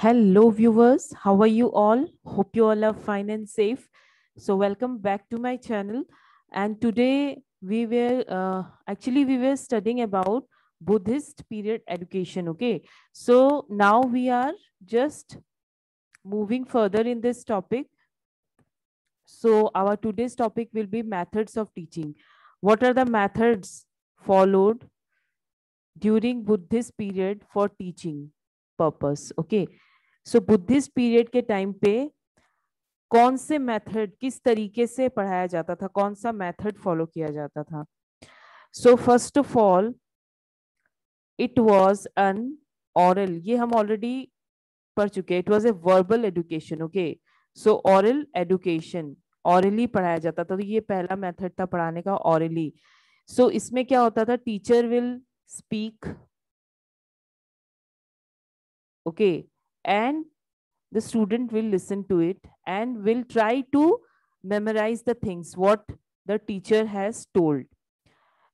Hello, viewers. How are you all? Hope you all are fine and safe. So welcome back to my channel. And today we were uh, actually we were studying about Buddhist period education. Okay. So now we are just moving further in this topic. So our today's topic will be methods of teaching. What are the methods followed during Buddhist period for teaching purpose? Okay. So Buddhist period के time पे कौन से method किस तरीके से पढ़ाया जाता था कौन सा मेथड फॉलो किया जाता था so first of all it was an oral ये हम ऑलरेडी पढ़ चुके it was a verbal education okay so oral education orally पढ़ाया जाता था तो ये पहला मेथड था पढ़ाने का ऑरली सो so, इसमें क्या होता था teacher will speak okay okay. and the student will listen to it and will try to memorize the things what the teacher has told.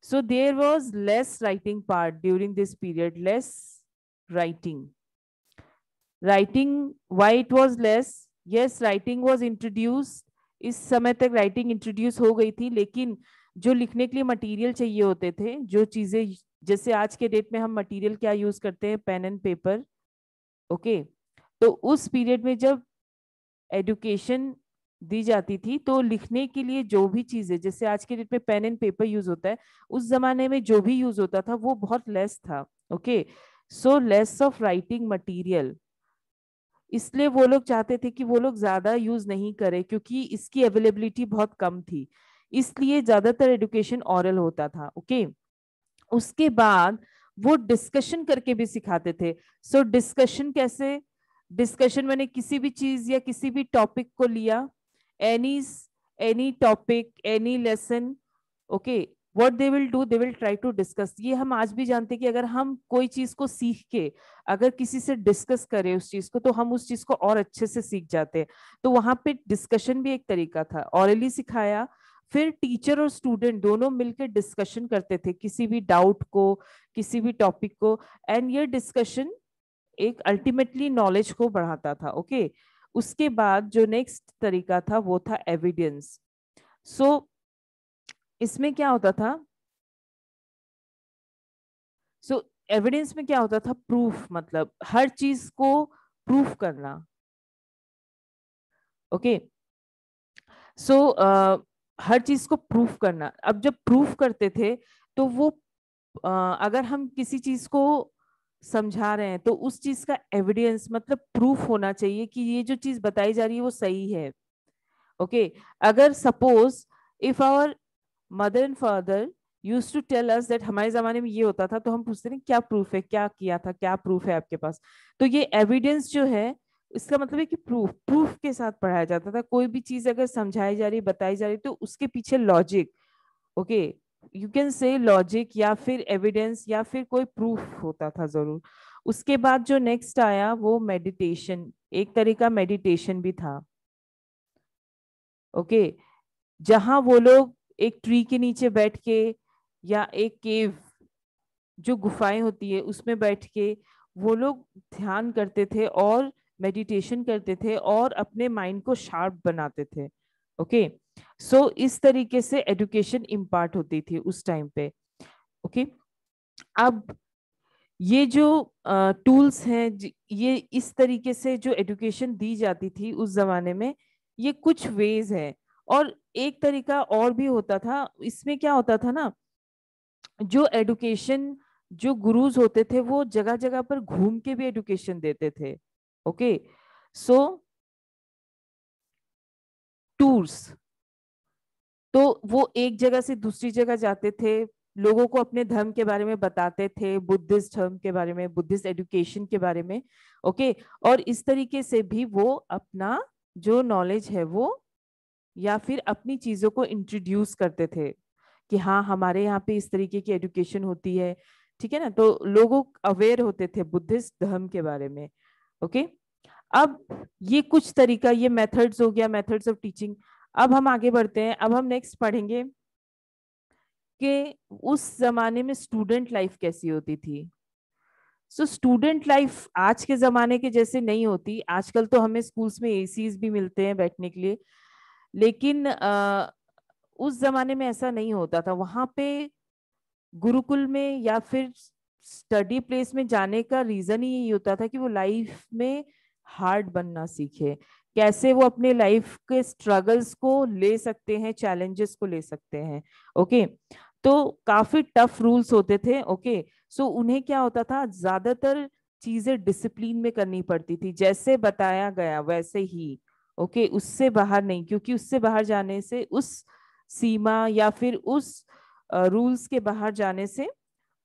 So there was less writing part during this period, less writing. Writing, why it was less? Yes, writing was introduced. Is समय तक writing introduced? हो गई थी jo जो लिखने के material chahiye hote the, jo चीज़ें jaise aaj ke date mein हम material kya use karte हैं pen and paper. okay? तो उस पीरियड में जब एडुकेशन दी जाती थी तो लिखने के लिए जो भी चीजें जैसे आज के डेट में पेन एंड पेपर यूज होता है उस जमाने में जो भी यूज होता था वो बहुत लेस था okay so less of writing material इसलिए वो लोग चाहते थे कि वो लोग ज्यादा यूज नहीं करें क्योंकि इसकी अवेलेबिलिटी बहुत कम थी इसलिए ज्यादातर एडुकेशन ऑरल होता था ओके उसके बाद वो डिस्कशन करके भी सिखाते थे सो so, डिस्कशन कैसे डिस्कशन मैंने किसी भी चीज या किसी भी टॉपिक को लिया any any topic any lesson okay what they will do they will try to discuss ये हम आज भी जानते हैं कि अगर हम कोई चीज को सीख के अगर किसी से डिस्कस करें उस चीज को तो हम उस चीज को और अच्छे से सीख जाते हैं तो वहां पे डिस्कशन भी एक तरीका था ऑरली सिखाया फिर टीचर और स्टूडेंट दोनों मिलकर डिस्कशन करते थे किसी भी डाउट को किसी भी टॉपिक को एंड ये डिस्कशन एक अल्टीमेटली नॉलेज को बढ़ाता था ओके okay? उसके बाद जो नेक्स्ट तरीका था वो था एविडेंस सो so, इसमें क्या होता था सो so, एविडेंस में क्या होता था प्रूफ मतलब हर चीज को प्रूफ करना okay okay? So so, uh, हर चीज को प्रूफ करना अब जब प्रूफ करते थे तो वो uh, अगर हम किसी चीज को समझा रहे हैं तो उस चीज का एविडेंस मतलब प्रूफ होना चाहिए कि ये जो चीज बताई जा रही है वो सही है ओके okay? अगर suppose if our mother and father use to tell us that हमारे जमाने में ये होता था तो हम पूछते थे क्या प्रूफ है क्या किया था क्या प्रूफ है आपके पास तो ये एविडेंस जो है इसका मतलब है कि प्रूफ प्रूफ के साथ पढ़ाया जाता था कोई भी चीज अगर समझाई जा रही बताई जा रही तो उसके पीछे logic okay okay, you can say logic या फिर एविडेंस या फिर कोई प्रूफ होता था जरूर उसके बाद जो नेक्स्ट आया वो मेडिटेशन एक तरह का मेडिटेशन भी था ओके okay, जहां वो लोग एक ट्री के नीचे बैठ के या एक केव जो गुफाएं होती है उसमें बैठ के वो लोग ध्यान करते थे और मेडिटेशन करते थे और अपने माइंड को शार्प बनाते थे ओके okay? सो so, इस तरीके से एजुकेशन इम्पार्ट होती थी उस टाइम पे ओके okay? अब ये जो टूल्स हैं ये इस तरीके से जो एजुकेशन दी जाती थी उस जमाने में ये कुछ वेज है और एक तरीका और भी होता था इसमें क्या होता था ना जो एडुकेशन जो गुरुज होते थे वो जगह जगह पर घूम के भी एडुकेशन देते थे ओके सो टूर्स तो वो एक जगह से दूसरी जगह जाते थे लोगों को अपने धर्म के बारे में बताते थे बुद्धिस्ट धर्म के बारे में बुद्धिस्ट एजुकेशन के बारे में ओके और इस तरीके से भी वो अपना जो नॉलेज है वो या फिर अपनी चीज़ों को इंट्रोड्यूस करते थे कि हाँ हमारे यहाँ पे इस तरीके की एजुकेशन होती है ठीक है ना तो लोगों अवेयर होते थे बुद्धिस्ट धर्म के बारे में ओके अब ये कुछ तरीका ये मेथड्स हो गया मेथड्स ऑफ टीचिंग अब हम आगे बढ़ते हैं अब हम नेक्स्ट पढ़ेंगे कि उस जमाने में स्टूडेंट लाइफ कैसी होती थी सो स्टूडेंट लाइफ आज के जमाने के जैसे नहीं होती आजकल तो हमें स्कूल्स में एसीज भी मिलते हैं बैठने के लिए लेकिन आ, उस जमाने में ऐसा नहीं होता था वहां पे गुरुकुल में या फिर स्टडी प्लेस में जाने का रीजन ही यही होता था कि वो लाइफ में हार्ड बनना सीखे कैसे वो अपने लाइफ के स्ट्रगल्स को ले सकते हैं चैलेंजेस को ले सकते हैं ओके तो काफी टफ रूल्स होते थे ओके सो उन्हें क्या होता था ज्यादातर चीजें डिसिप्लिन में करनी पड़ती थी जैसे बताया गया वैसे ही ओके उससे बाहर नहीं क्योंकि उससे बाहर जाने से उस सीमा या फिर उस रूल्स के बाहर जाने से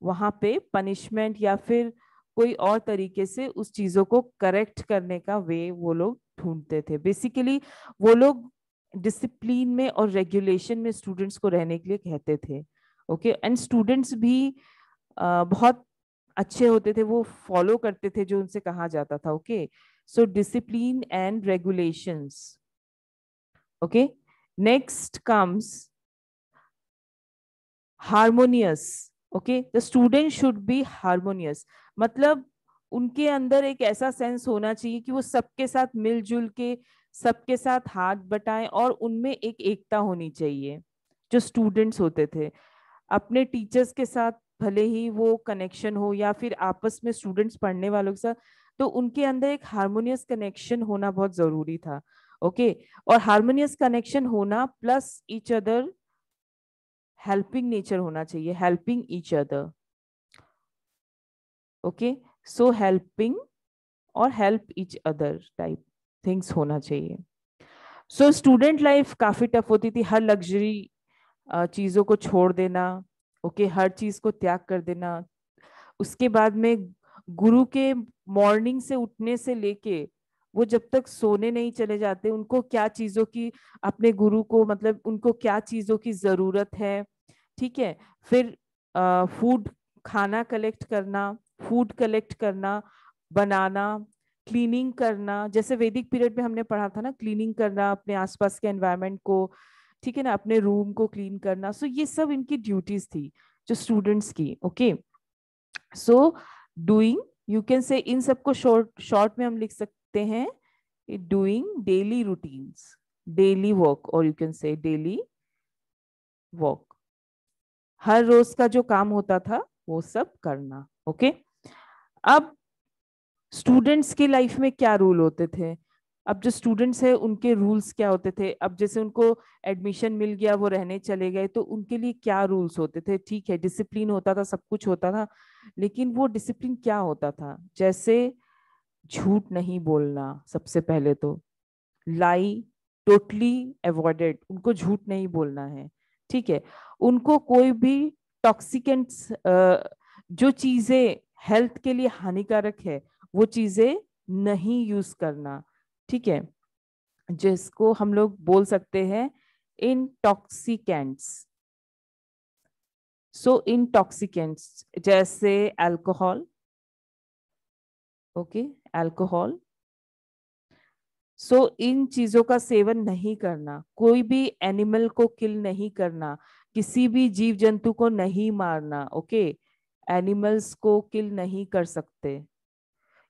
वहां पे पनिशमेंट या फिर कोई और तरीके से उस चीजों को करेक्ट करने का वे वो लोग ढूंढते थे बेसिकली वो लोग डिसिप्लिन में और रेगुलेशन में स्टूडेंट्स को रहने के लिए कहते थे ओके एंड स्टूडेंट्स भी आ, बहुत अच्छे होते थे वो फॉलो करते थे जो उनसे कहा जाता था okay so discipline and regulations okay next comes harmonious okay the student should be harmonious मतलब उनके अंदर एक ऐसा सेंस होना चाहिए कि वो सबके साथ मिलजुल के सबके साथ हाथ बटाएं और उनमें एक एकता होनी चाहिए जो स्टूडेंट्स होते थे अपने टीचर्स के साथ भले ही वो कनेक्शन हो या फिर आपस में स्टूडेंट्स पढ़ने वालों के साथ तो उनके अंदर एक हारमोनियस कनेक्शन होना बहुत जरूरी था ओके और हारमोनियस कनेक्शन होना plus each other helping nature होना चाहिए helping each other okay so helping और help each other type things होना चाहिए सो स्टूडेंट लाइफ काफ़ी टफ होती थी हर लग्जरी चीज़ों को छोड़ देना ओके okay, हर चीज़ को त्याग कर देना उसके बाद में गुरु के मॉर्निंग से उठने से लेके वो जब तक सोने नहीं चले जाते उनको क्या चीज़ों की अपने गुरु को मतलब उनको क्या चीज़ों की ज़रूरत है ठीक है फिर फूड खाना कलेक्ट करना फूड कलेक्ट करना बनाना क्लीनिंग करना जैसे वैदिक पीरियड में हमने पढ़ा था ना क्लीनिंग करना अपने आसपास के एनवायरनमेंट को ठीक है ना अपने रूम को क्लीन करना सो so, ये सब इनकी ड्यूटीज थी जो स्टूडेंट्स की okay so doing you can say इन सबको शॉर्ट शॉर्ट में हम लिख सकते हैं doing daily routines daily work और you can say daily work हर रोज का जो काम होता था वो सब करना ओके okay? अब स्टूडेंट्स के लाइफ में क्या रूल होते थे अब जो स्टूडेंट्स हैं उनके रूल्स क्या होते थे अब जैसे उनको एडमिशन मिल गया वो रहने चले गए तो उनके लिए क्या रूल्स होते थे ठीक है डिसिप्लिन होता था सब कुछ होता था लेकिन वो डिसिप्लिन क्या होता था जैसे झूठ नहीं बोलना सबसे पहले तो लाई टोटली एवॉडेड उनको झूठ नहीं बोलना है ठीक है उनको कोई भी टॉक्सिकेंट्स जो चीज़ें हेल्थ के लिए हानिकारक है वो चीजें नहीं यूज करना ठीक है जिसको हम लोग बोल सकते हैं इंटॉक्सिकेंट्स सो इंटॉक्सिकेंट्स जैसे अल्कोहल ओके अल्कोहल सो इन चीजों का सेवन नहीं करना कोई भी एनिमल को किल नहीं करना किसी भी जीव जंतु को नहीं मारना ओके okay? एनिमल्स को किल नहीं कर सकते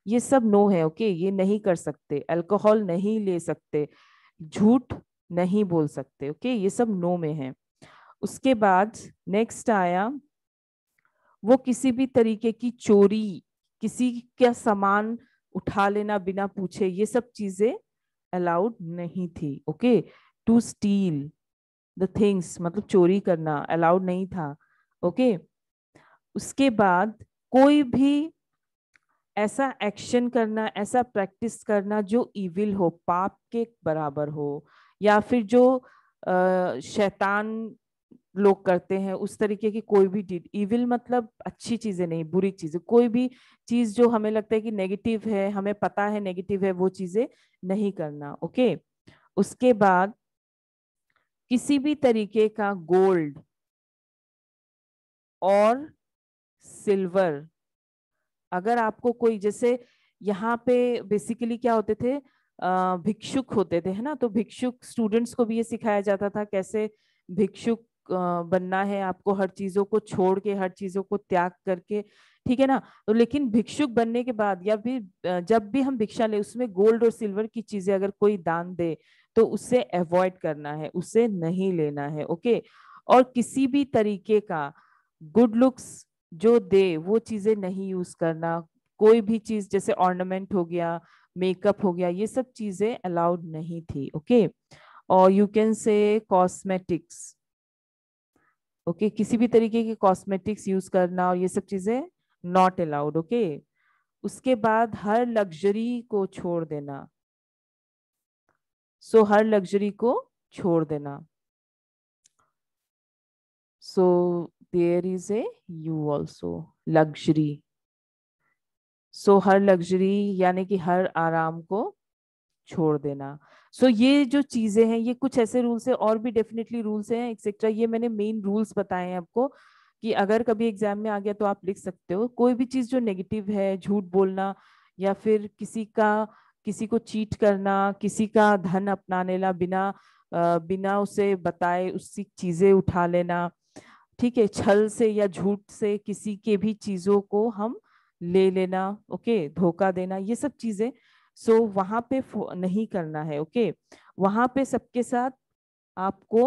ये सब नो है ओके okay? ये नहीं कर सकते अल्कोहल नहीं ले सकते झूठ नहीं बोल सकते ओके okay? ये सब नो में है उसके बाद नेक्स्ट आया वो किसी भी तरीके की चोरी किसी का सामान उठा लेना बिना पूछे ये सब चीजें अलाउड नहीं थी okay to steal the things मतलब चोरी करना अलाउड नहीं था ओके okay? उसके बाद कोई भी ऐसा एक्शन करना ऐसा प्रैक्टिस करना जो इविल हो पाप के बराबर हो या फिर जो शैतान लोग करते हैं उस तरीके की कोई भी डीड इविल मतलब अच्छी चीज़ें नहीं बुरी चीज़ें कोई भी चीज़ जो हमें लगता है कि नेगेटिव है हमें पता है नेगेटिव है वो चीज़ें नहीं करना ओके उसके बाद किसी भी तरीके का गोल्ड और सिल्वर अगर आपको कोई जैसे यहाँ पे बेसिकली क्या होते थे भिक्षुक होते थे है ना तो भिक्षुक स्टूडेंट्स को भी ये सिखाया जाता था कैसे भिक्षुक बनना है आपको हर चीजों को छोड़ के हर चीजों को त्याग करके ठीक है ना तो लेकिन भिक्षुक बनने के बाद या भी जब भी हम भिक्षा ले उसमें गोल्ड और सिल्वर की चीजें अगर कोई दान दे तो उसे अवॉइड करना है उसे नहीं लेना है ओके और किसी भी तरीके का गुड लुक्स जो दे वो चीजें नहीं यूज करना कोई भी चीज जैसे ऑर्नामेंट हो गया मेकअप हो गया ये सब चीजें अलाउड नहीं थी ओके और you can say cosmetics okay किसी भी तरीके के कॉस्मेटिक्स यूज करना और ये सब चीजें नॉट अलाउड ओके उसके बाद हर लग्जरी को छोड़ देना सो so, हर लग्जरी को छोड़ देना So there is a U also, luxury. So her luxury यानी कि हर आराम को छोड़ देना सो so, ये जो चीजें हैं ये कुछ ऐसे रूल्स है और भी डेफिनेटली रूल्स हैं एक्सेट्रा ये मैंने मेन रूल्स बताए हैं आपको कि अगर कभी एग्जाम में आ गया तो आप लिख सकते हो कोई भी चीज जो नेगेटिव है झूठ बोलना या फिर किसी का किसी को चीट करना किसी का धन अपना लेना बिना बिना उसे बताए उसकी चीजें उठा लेना ठीक है छल से या झूठ से किसी के भी चीजों को हम ले लेना ओके धोखा देना ये सब चीजें सो so, वहां पे नहीं करना है ओके वहां पे सबके साथ आपको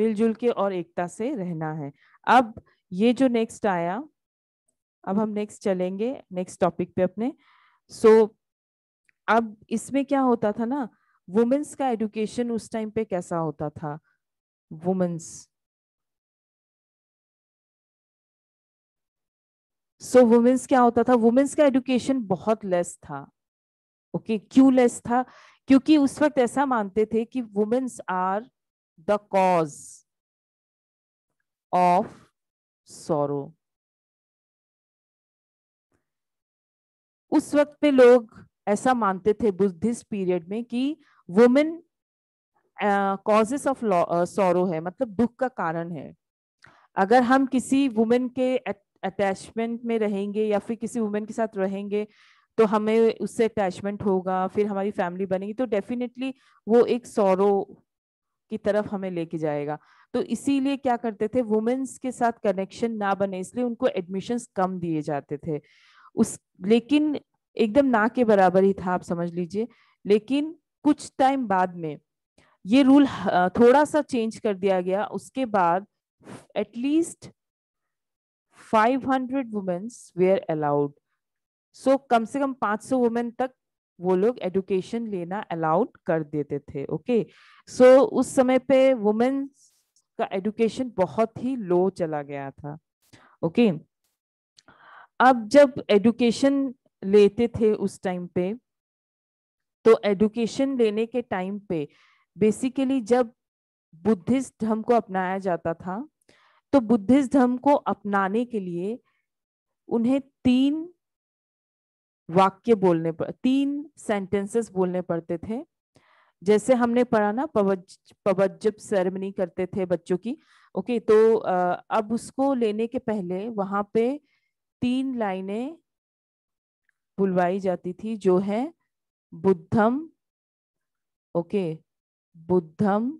मिलजुल के और एकता से रहना है अब ये जो नेक्स्ट आया अब हम नेक्स्ट चलेंगे नेक्स्ट टॉपिक पे अपने सो so, अब इसमें क्या होता था ना वुमेन्स का एडुकेशन उस टाइम पे कैसा होता था वुमेन्स सो so, वुमेन्स क्या होता था वुमेन्स का एडुकेशन बहुत लेस था ओके okay? क्यों लेस था क्योंकि उस वक्त ऐसा मानते थे कि womens are the cause of sorrow उस वक्त पे लोग ऐसा मानते थे बुद्धिस्ट पीरियड में कि वुमेन कॉजेस ऑफ सोरो है मतलब दुख का कारण है अगर हम किसी वुमेन के अटैचमेंट में रहेंगे या फिर किसी वुमेन के साथ रहेंगे तो हमें उससे अटैचमेंट होगा फिर हमारी फैमिली बनेगी तो डेफिनेटली वो एक सौरो की तरफ हमें लेके जाएगा तो इसीलिए क्या करते थे वुमेन्स के साथ कनेक्शन ना बने इसलिए उनको एडमिशन्स कम दिए जाते थे उस लेकिन एकदम ना के बराबर ही था आप समझ लीजिए लेकिन कुछ टाइम बाद में ये रूल थोड़ा सा चेंज कर दिया गया उसके बाद at least 500 womens were allowed so कम से कम 500 वुमेन तक वो लोग एडुकेशन लेना अलाउड कर देते थे ओके okay? सो so, उस समय पे वुमेन्स का एडुकेशन बहुत ही लो चला गया था ओके okay? अब जब एडुकेशन लेते थे उस टाइम पे तो एडुकेशन लेने के टाइम पे बेसिकली जब बुद्धिस्ट धर्म को अपनाया जाता था तो बुद्धिस्ट धर्म को अपनाने के लिए उन्हें तीन वाक्य बोलने पर तीन सेंटेंसेस बोलने पड़ते थे जैसे हमने पढ़ा ना पवज पवज सेरेमनी करते थे बच्चों की ओके तो अब उसको लेने के पहले वहां पे तीन लाइनें बुलवाई जाती थी जो है बुद्धम ओके बुद्धम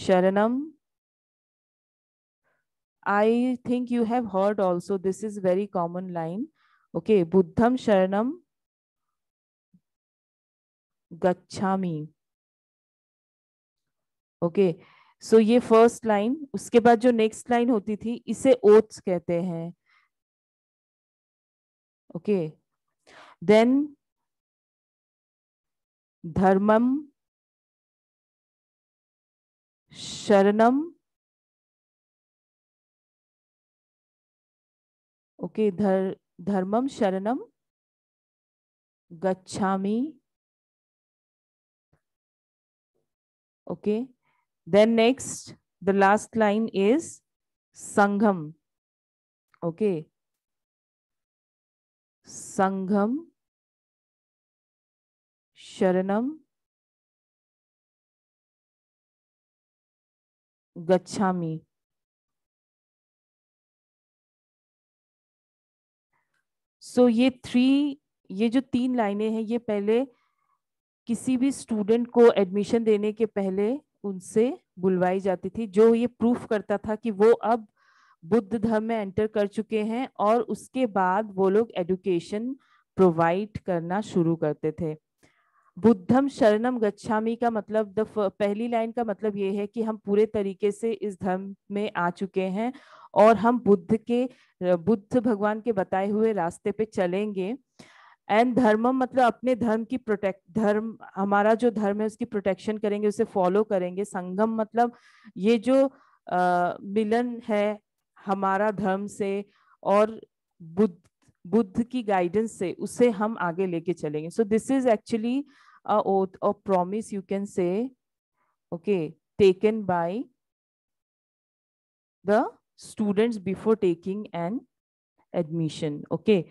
शरणम I think you have heard also this is very common line okay बुद्धम शरणम गच्छा ओके सो ये फर्स्ट लाइन उसके बाद जो नेक्स्ट लाइन होती थी इसे ओथ्स कहते हैं ओके देन धर्मम शरणम ओके धर धर्मम शरणम गच्छामी okay then next the last line is संघम ओके संघम शरणम गच्छामी सो so, ये थ्री ये जो तीन लाइनें हैं ये पहले किसी भी स्टूडेंट को एडमिशन देने के पहले उनसे बुलवाई जाती थी जो ये प्रूफ करता था कि वो अब बुद्ध धर्म में एंटर कर चुके हैं और उसके बाद वो लोग एडुकेशन प्रोवाइड करना शुरू करते थे बुद्धम शरणम गच्छामी का मतलब द पहली लाइन का मतलब ये है कि हम पूरे तरीके से इस धर्म में आ चुके हैं और हम बुद्ध के बुद्ध भगवान के बताए हुए रास्ते पे चलेंगे एंड धर्म मतलब अपने धर्म की प्रोटेक्ट धर्म हमारा जो धर्म है उसकी प्रोटेक्शन करेंगे उसे फॉलो करेंगे संगम मतलब ये जो आ, मिलन है हमारा धर्म से और बुद्ध बुद्ध की गाइडेंस से उसे हम आगे लेके चलेंगे so this is actually a oath or promise you can say okay taken the students before taking an admission. Okay.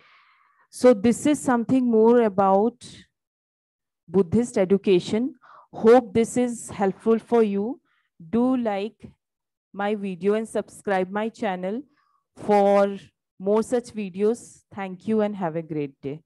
So this is something more about Buddhist education. Hope this is helpful for you. Do like my video and subscribe my channel for more such videos. Thank you and have a great day.